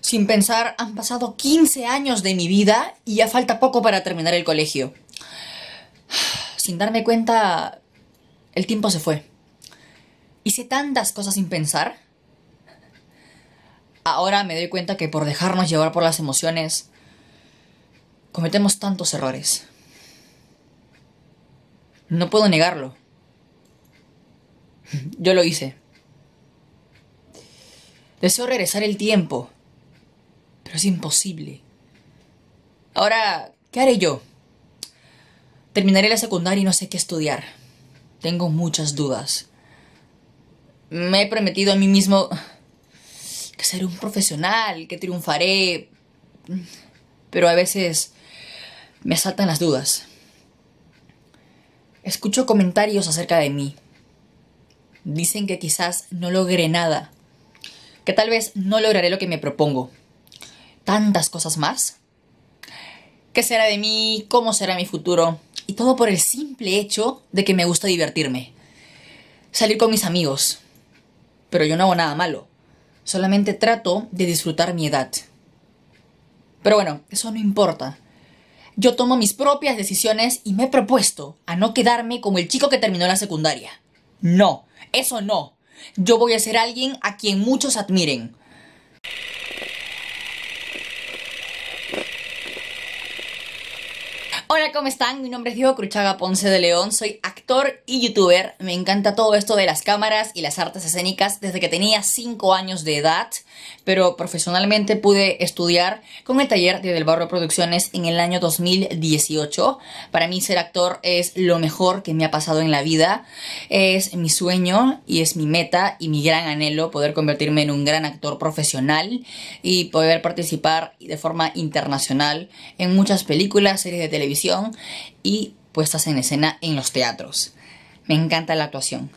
sin pensar, han pasado 15 años de mi vida y ya falta poco para terminar el colegio. Sin darme cuenta, el tiempo se fue. Hice tantas cosas sin pensar. Ahora me doy cuenta que por dejarnos llevar por las emociones, cometemos tantos errores. No puedo negarlo. Yo lo hice. Deseo regresar el tiempo es imposible. Ahora, ¿qué haré yo? Terminaré la secundaria y no sé qué estudiar. Tengo muchas dudas. Me he prometido a mí mismo que seré un profesional, que triunfaré. Pero a veces me asaltan las dudas. Escucho comentarios acerca de mí. Dicen que quizás no logré nada, que tal vez no lograré lo que me propongo tantas cosas más. ¿Qué será de mí? ¿Cómo será mi futuro? Y todo por el simple hecho de que me gusta divertirme. Salir con mis amigos. Pero yo no hago nada malo. Solamente trato de disfrutar mi edad. Pero bueno, eso no importa. Yo tomo mis propias decisiones y me he propuesto a no quedarme como el chico que terminó la secundaria. No, eso no. Yo voy a ser alguien a quien muchos admiren. Hola, ¿cómo están? Mi nombre es Diego Cruchaga Ponce de León, soy actor actor y youtuber. Me encanta todo esto de las cámaras y las artes escénicas desde que tenía 5 años de edad, pero profesionalmente pude estudiar con el taller de Del Barrio Producciones en el año 2018. Para mí ser actor es lo mejor que me ha pasado en la vida. Es mi sueño y es mi meta y mi gran anhelo poder convertirme en un gran actor profesional y poder participar de forma internacional en muchas películas, series de televisión y puestas en escena en los teatros. Me encanta la actuación.